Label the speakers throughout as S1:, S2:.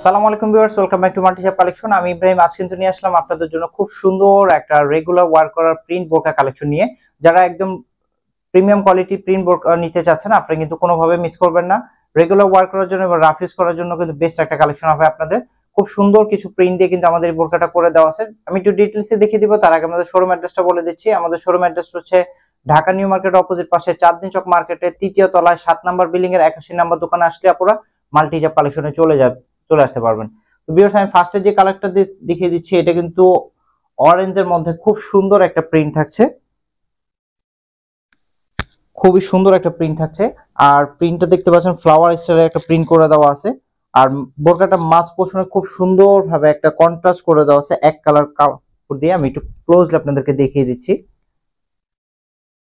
S1: আসসালামু আলাইকুম viewers welcome back to multishop collection আমি ইব্রাহিম আজ কিন্তু নিয়ে আসলাম আপনাদের জন্য খুব সুন্দর একটা রেগুলার ওয়ার্ক করার প্রিন্ট বোরকা কালেকশন নিয়ে যারা একদম প্রিমিয়াম কোয়ালিটি প্রিন্ট বোরকা নিতে চাচ্ছেন আপনারা কিন্তু কোনোভাবে মিস করবেন না রেগুলার ওয়ার্ক করার জন্য এবং রাফ ইউজ করার জন্য কিন্তু বেস্ট একটা কালেকশন হবে আপনাদের খুব সুন্দর কিছু প্রিন্ট দিয়ে কিন্তু আমাদের বোরকাটা করে দেওয়া আছে আমি একটু ডিটেলসে দেখিয়ে দিব তার আগে আমাদের শোরুম অ্যাড্রেসটা বলে দিচ্ছি আমাদের শোরুম অ্যাড্রেস হচ্ছে ঢাকা নিউ মার্কেট অপোজিট পাশে চাঁদনি চক মার্কেটে তৃতীয় তলায় সাত নাম্বার বিল্ডিং এর একাশি নাম্বার দোকানে আসলে আপনারা মাল্টিজাপ কালেকশনে চলে যাবে চলে আসতে পারবেন তো বিয়ার্স আমি ফার্স্টে যে কালারটা দেখিয়ে দিচ্ছি এটা কিন্তু অরেঞ্জের মধ্যে খুব সুন্দর একটা প্রিন্ট থাকছে খুবই সুন্দর একটা প্রিন্ট থাকছে আর প্রিন্টটা দেখতে পাচ্ছেন ফ্লাওয়ার স্টাইলে একটা প্রিন্ট করে দেওয়া আছে আর বোরকাটা মাছ পোষণে খুব সুন্দরভাবে একটা কন্ট্রাস্ট করে দেওয়া আছে এক কালার কাপড় দিয়ে আমি একটু ক্লোজলি আপনাদেরকে দেখিয়ে দিচ্ছি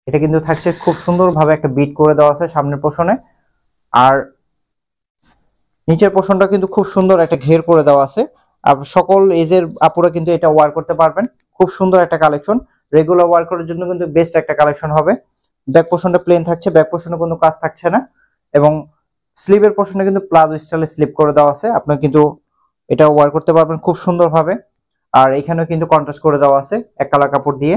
S1: এটা কিন্তু থাকছে খুব সুন্দরভাবে একটা বিট করে দেওয়া আছে সামনের পোষণে আর নিচের পোর্শনটা কিন্তু খুব সুন্দর একটা ঘের করে দেওয়া আছে আর সকল এজের আপুরা কিন্তু এটা ওয়ার করতে পারবেন খুব সুন্দর একটা কালেকশন রেগুলার ওয়ার করার জন্য কিন্তু বেস্ট একটা কালেকশন হবে ব্যাক পোর্শনটা প্লেন থাকছে ব্যাক পোর্শনে কোনো কাজ থাকছে না এবং স্লিভের পোর্শনটা কিন্তু প্লাজো স্টাইলে স্লিপ করে দেওয়া আছে আপনার কিন্তু এটা ওয়ার করতে পারবেন খুব সুন্দরভাবে আর এখানেও কিন্তু কন্ট্রাস্ট করে দেওয়া আছে এক কালার কাপড় দিয়ে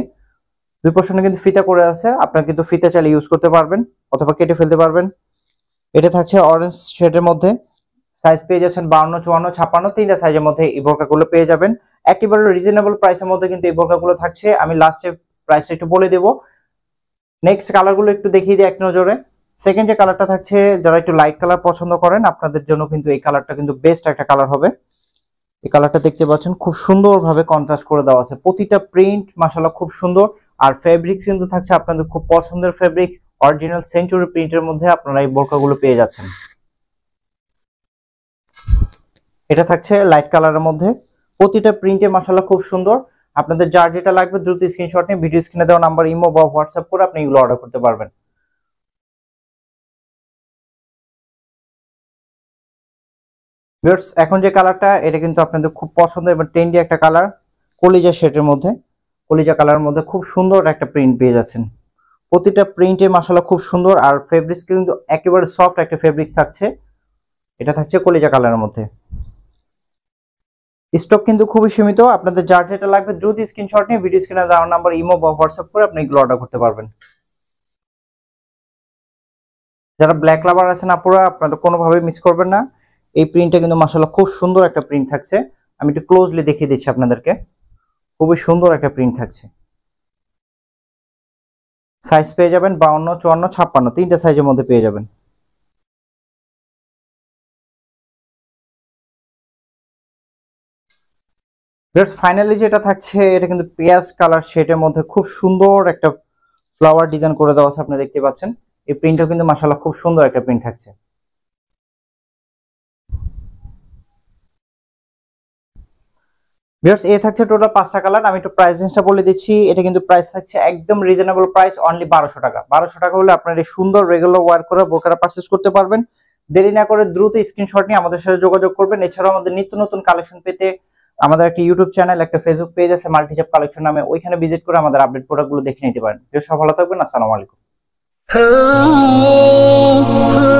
S1: দুই পোর্শনে কিন্তু ফিতা করে আছে আপনার কিন্তু ফিতা চাইলে ইউজ করতে পারবেন অথবা কেটে ফেলতে পারবেন এটা থাকছে অরেঞ্জ শেডের মধ্যে সাইজ পেয়ে যাচ্ছেন বাউন্ন চুয়ান্ন ছাপ্পান্ন তিনটা সাইজের মধ্যে এই গুলো পেয়ে যাবেন একেবারে রিজনেবল প্রাইসের মধ্যে কিন্তু এই গুলো থাকছে আমি লাস্টে প্রাইসটা একটু বলে দেবো নেক্সট কালারগুলো একটু দেখিয়ে দিই এক নজরে সেকেন্ড যে কালারটা থাকছে যারা একটু লাইট কালার পছন্দ করেন আপনাদের জন্য কিন্তু এই কালারটা কিন্তু বেস্ট একটা কালার হবে এই কালারটা দেখতে পাচ্ছেন খুব সুন্দরভাবে কন্ট্রাস্ট করে দেওয়া আছে প্রতিটা প্রিন্ট মাসালা খুব সুন্দর আর ফেব্রিক্স কিন্তু থাকছে আপনাদের খুব পছন্দের ফেব্রিক্স অরিজিনাল সেঞ্চুরি প্রিন্টের মধ্যে আপনারা এই বোরকাগুলো পেয়ে যাচ্ছেন এটা থাকছে লাইট কালারের মধ্যে প্রতিটা প্রিন্টে মাসাল্লাহ খুব সুন্দর আপনাদের যার যেটা লাগবে দ্রুত স্ক্রিনশট নিয়ে ভিডিও স্ক্রিনে দেওয়া নাম্বার ইমো বা হোয়াটসঅ্যাপ করে আপনি এগুলো অর্ডার করতে পারবেন এখন যে কালারটা এটা কিন্তু আপনাদের খুব পছন্দ এবং ট্রেন্ডি একটা কালার কলিজা শেডের মধ্যে কলিজা কালার মধ্যে খুব সুন্দর একটা প্রিন্ট পেয়ে যাচ্ছেন প্রতিটা প্রিন্টে মশালা খুব সুন্দর আর ফেব্রিক্স কিন্তু একেবারে সফট একটা ফেব্রিক্স থাকছে এটা থাকছে কলিজা কালারের মধ্যে স্টক কিন্তু খুবই সীমিত আপনাদের যার যেটা লাগবে দ্রুত স্ক্রিনশট নিয়ে ভিডিও স্ক্রিনে দেওয়ার নাম্বার ইমো বা হোয়াটসঅ্যাপ করে আপনি এগুলো অর্ডার করতে পারবেন যারা ব্ল্যাক লাভার আছেন আপুরা আপনারা কোনোভাবে মিস করবেন না এই প্রিন্টটা কিন্তু মাসাল্লাহ খুব সুন্দর একটা প্রিন্ট থাকছে আমি একটু ক্লোজলি দেখিয়ে দিচ্ছি আপনাদেরকে খুবই সুন্দর একটা প্রিন্ট থাকছে সাইজ পেয়ে যাবেন বাউন্ন চুয়ান্ন ছাপ্পান্ন তিনটা সাইজের মধ্যে পেয়ে যাবেন বেশ ফাইনালি যেটা থাকছে এটা কিন্তু পেঁয়াজ কালার শেডের মধ্যে খুব সুন্দর একটা ফ্লাওয়ার ডিজাইন করে দেওয়া আছে আপনি দেখতে পাচ্ছেন এই প্রিন্টটা কিন্তু মাসাল্লাহ খুব সুন্দর একটা প্রিন্ট থাকছে ভিউয়ার্স এ থাকছে টোটাল পাঁচটা কালার আমি একটু প্রাইস রেঞ্জটা বলে দিচ্ছি এটা কিন্তু প্রাইস থাকছে একদম রিজনেবল প্রাইস অনলি বারোশো টাকা বারোশো টাকা হলে আপনার এই সুন্দর রেগুলার ওয়ার করে বোকারা পারচেস করতে পারবেন দেরি না করে দ্রুত স্ক্রিনশট নিয়ে আমাদের সাথে যোগাযোগ করবেন এছাড়াও আমাদের নিত্য নতুন কালেকশন পেতে আমাদের একটা ইউটিউব চ্যানেল একটা ফেসবুক পেজ আছে মাল্টিচাপ কালেকশন নামে ওইখানে ভিজিট করে আমাদের আপডেট প্রোডাক্টগুলো দেখে নিতে পারেন সব ভালো থাকবেন আসসালামু আলাইকুম হ্যাঁ, হ্যাঁ।